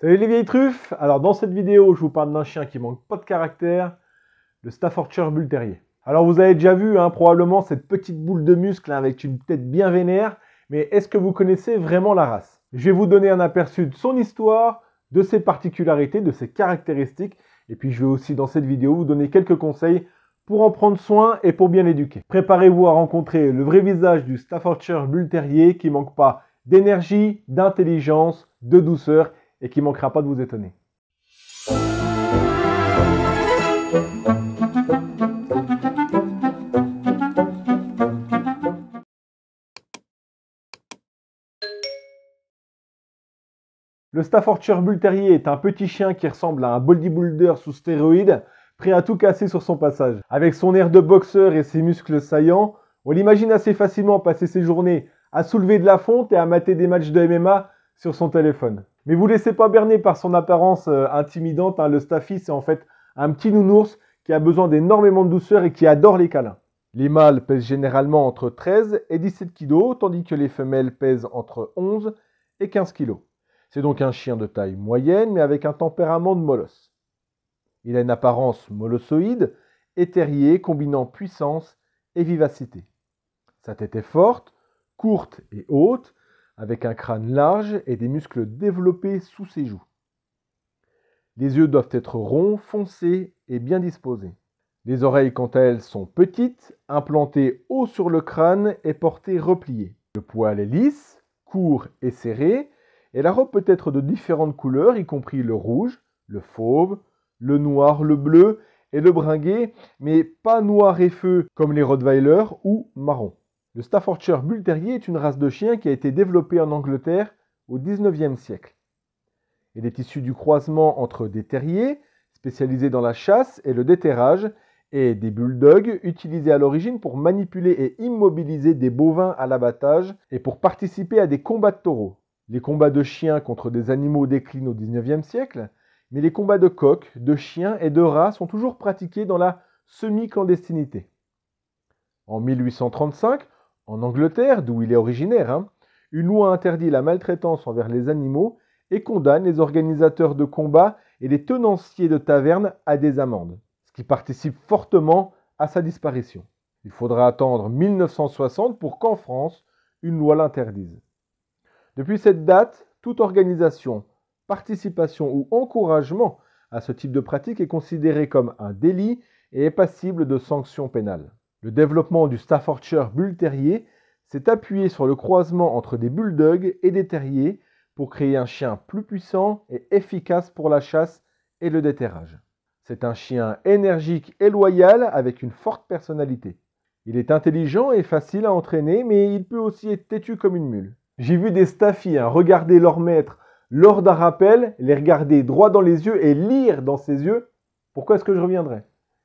Salut les vieilles truffes Alors dans cette vidéo, je vous parle d'un chien qui manque pas de caractère, le Staffordshire Bull Terrier. Alors vous avez déjà vu hein, probablement cette petite boule de muscle avec une tête bien vénère, mais est-ce que vous connaissez vraiment la race Je vais vous donner un aperçu de son histoire, de ses particularités, de ses caractéristiques, et puis je vais aussi dans cette vidéo vous donner quelques conseils pour en prendre soin et pour bien l'éduquer. Préparez-vous à rencontrer le vrai visage du Staffordshire Bull Terrier qui manque pas d'énergie, d'intelligence, de douceur et qui manquera pas de vous étonner. Le Staffordshire Bull Terrier est un petit chien qui ressemble à un bodybuilder sous stéroïde prêt à tout casser sur son passage. Avec son air de boxeur et ses muscles saillants, on l'imagine assez facilement passer ses journées à soulever de la fonte et à mater des matchs de MMA sur son téléphone. Mais vous laissez pas berner par son apparence euh, intimidante. Hein. Le Staffy, c'est en fait un petit nounours qui a besoin d'énormément de douceur et qui adore les câlins. Les mâles pèsent généralement entre 13 et 17 kg, tandis que les femelles pèsent entre 11 et 15 kg. C'est donc un chien de taille moyenne, mais avec un tempérament de molosse. Il a une apparence molossoïde, éthériée, combinant puissance et vivacité. Sa tête est forte, courte et haute, avec un crâne large et des muscles développés sous ses joues. Les yeux doivent être ronds, foncés et bien disposés. Les oreilles, quant à elles, sont petites, implantées haut sur le crâne et portées repliées. Le poil est lisse, court et serré, et la robe peut être de différentes couleurs, y compris le rouge, le fauve, le noir, le bleu et le bringué, mais pas noir et feu comme les Rottweiler ou marron. Le Staffordshire Bull Terrier est une race de chien qui a été développée en Angleterre au XIXe siècle. Elle est issue du croisement entre des terriers, spécialisés dans la chasse et le déterrage, et des bulldogs, utilisés à l'origine pour manipuler et immobiliser des bovins à l'abattage et pour participer à des combats de taureaux. Les combats de chiens contre des animaux déclinent au XIXe siècle, mais les combats de coqs, de chiens et de rats sont toujours pratiqués dans la semi-clandestinité. En 1835, en Angleterre, d'où il est originaire, hein, une loi interdit la maltraitance envers les animaux et condamne les organisateurs de combats et les tenanciers de tavernes à des amendes, ce qui participe fortement à sa disparition. Il faudra attendre 1960 pour qu'en France, une loi l'interdise. Depuis cette date, toute organisation, participation ou encouragement à ce type de pratique est considérée comme un délit et est passible de sanctions pénales. Le développement du Staffordshire Bull Terrier s'est appuyé sur le croisement entre des bulldogs et des terriers pour créer un chien plus puissant et efficace pour la chasse et le déterrage. C'est un chien énergique et loyal avec une forte personnalité. Il est intelligent et facile à entraîner, mais il peut aussi être têtu comme une mule. J'ai vu des staffies regarder leur maître lors d'un rappel, les regarder droit dans les yeux et lire dans ses yeux pourquoi est-ce que je reviendrai.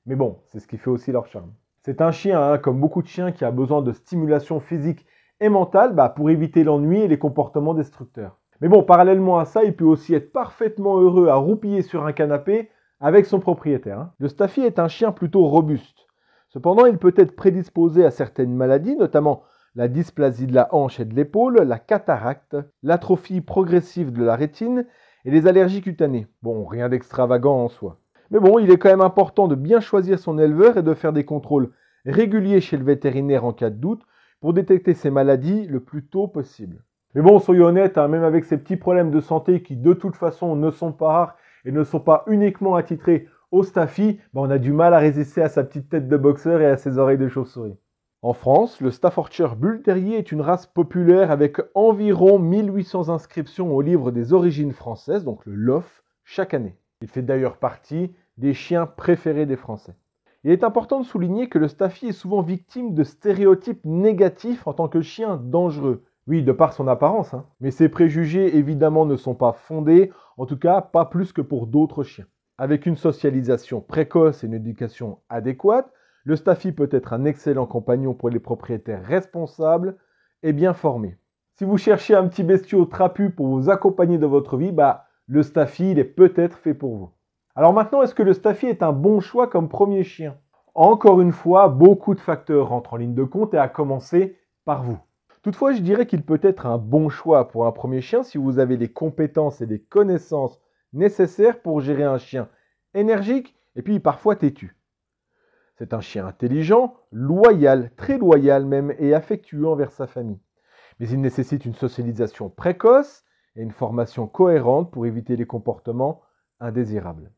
Mais bon, c'est ce qui fait aussi leur charme. C'est un chien, hein, comme beaucoup de chiens, qui a besoin de stimulation physique et mentale bah, pour éviter l'ennui et les comportements destructeurs. Mais bon, parallèlement à ça, il peut aussi être parfaitement heureux à roupiller sur un canapé avec son propriétaire. Hein. Le Staffy est un chien plutôt robuste. Cependant, il peut être prédisposé à certaines maladies, notamment la dysplasie de la hanche et de l'épaule, la cataracte, l'atrophie progressive de la rétine et les allergies cutanées. Bon, rien d'extravagant en soi. Mais bon, il est quand même important de bien choisir son éleveur et de faire des contrôles réguliers chez le vétérinaire en cas de doute pour détecter ces maladies le plus tôt possible. Mais bon, soyons honnêtes, hein, même avec ces petits problèmes de santé qui de toute façon ne sont pas rares et ne sont pas uniquement attitrés au Staffy, bah, on a du mal à résister à sa petite tête de boxeur et à ses oreilles de chauve-souris. En France, le Staffordshire Bull Terrier est une race populaire avec environ 1800 inscriptions au livre des origines françaises, donc le LOF, chaque année. Il fait d'ailleurs partie des chiens préférés des Français. Il est important de souligner que le Staffy est souvent victime de stéréotypes négatifs en tant que chien dangereux. Oui, de par son apparence, hein. mais ses préjugés évidemment ne sont pas fondés, en tout cas pas plus que pour d'autres chiens. Avec une socialisation précoce et une éducation adéquate, le Staffy peut être un excellent compagnon pour les propriétaires responsables et bien formés. Si vous cherchez un petit bestiau trapu pour vous accompagner dans votre vie, bah, le Staffy il est peut-être fait pour vous. Alors maintenant, est-ce que le Staffy est un bon choix comme premier chien Encore une fois, beaucoup de facteurs rentrent en ligne de compte et à commencer par vous. Toutefois, je dirais qu'il peut être un bon choix pour un premier chien si vous avez les compétences et les connaissances nécessaires pour gérer un chien énergique et puis parfois têtu. C'est un chien intelligent, loyal, très loyal même et affectueux envers sa famille. Mais il nécessite une socialisation précoce et une formation cohérente pour éviter les comportements indésirables.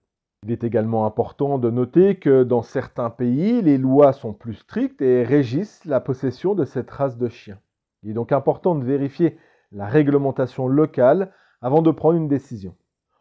Il est également important de noter que dans certains pays, les lois sont plus strictes et régissent la possession de cette race de chiens. Il est donc important de vérifier la réglementation locale avant de prendre une décision.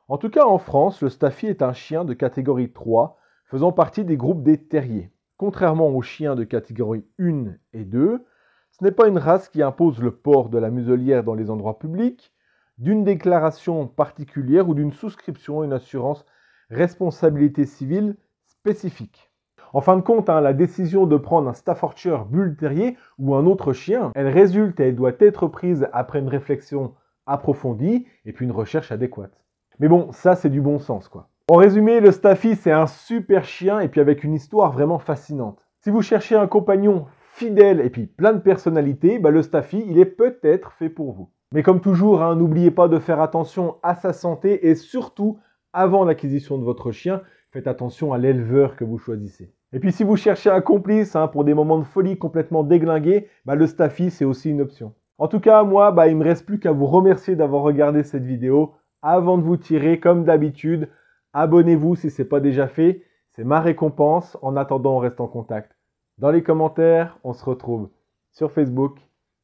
En tout cas, en France, le Staffy est un chien de catégorie 3, faisant partie des groupes des terriers. Contrairement aux chiens de catégorie 1 et 2, ce n'est pas une race qui impose le port de la muselière dans les endroits publics, d'une déclaration particulière ou d'une souscription à une assurance responsabilité civile spécifique. En fin de compte, hein, la décision de prendre un Staffordshire Bull Terrier ou un autre chien, elle résulte et elle doit être prise après une réflexion approfondie et puis une recherche adéquate. Mais bon, ça c'est du bon sens quoi. En résumé, le Staffy c'est un super chien et puis avec une histoire vraiment fascinante. Si vous cherchez un compagnon fidèle et puis plein de personnalité, bah, le Staffy il est peut-être fait pour vous. Mais comme toujours, hein, n'oubliez pas de faire attention à sa santé et surtout avant l'acquisition de votre chien, faites attention à l'éleveur que vous choisissez. Et puis si vous cherchez un complice hein, pour des moments de folie complètement déglingués, bah, le Staffy c'est aussi une option. En tout cas, moi, bah, il me reste plus qu'à vous remercier d'avoir regardé cette vidéo. Avant de vous tirer, comme d'habitude, abonnez-vous si ce n'est pas déjà fait. C'est ma récompense. En attendant, on reste en contact. Dans les commentaires, on se retrouve sur Facebook,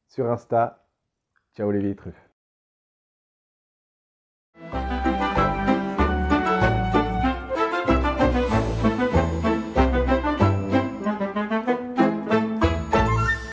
sur Insta. Ciao les vieilles